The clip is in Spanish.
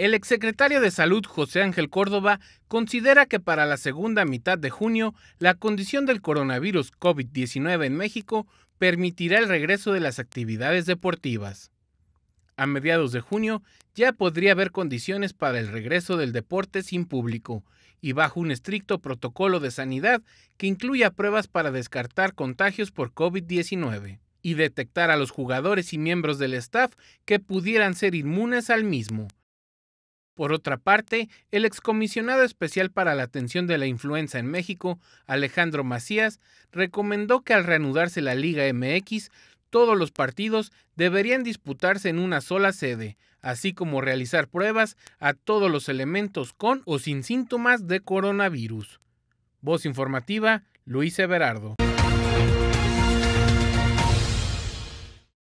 El exsecretario de Salud José Ángel Córdoba considera que para la segunda mitad de junio la condición del coronavirus COVID-19 en México permitirá el regreso de las actividades deportivas. A mediados de junio ya podría haber condiciones para el regreso del deporte sin público y bajo un estricto protocolo de sanidad que incluya pruebas para descartar contagios por COVID-19 y detectar a los jugadores y miembros del staff que pudieran ser inmunes al mismo por otra parte, el excomisionado especial para la atención de la influenza en México, Alejandro Macías, recomendó que al reanudarse la Liga MX, todos los partidos deberían disputarse en una sola sede, así como realizar pruebas a todos los elementos con o sin síntomas de coronavirus. Voz informativa, Luis Everardo.